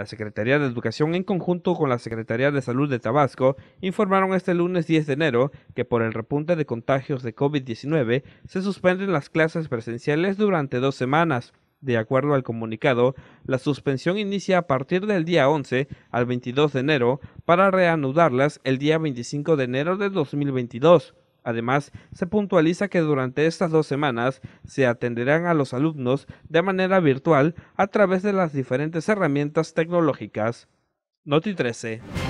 La Secretaría de Educación, en conjunto con la Secretaría de Salud de Tabasco, informaron este lunes 10 de enero que por el repunte de contagios de COVID-19 se suspenden las clases presenciales durante dos semanas. De acuerdo al comunicado, la suspensión inicia a partir del día 11 al 22 de enero para reanudarlas el día 25 de enero de 2022. Además, se puntualiza que durante estas dos semanas se atenderán a los alumnos de manera virtual a través de las diferentes herramientas tecnológicas. Noti 13.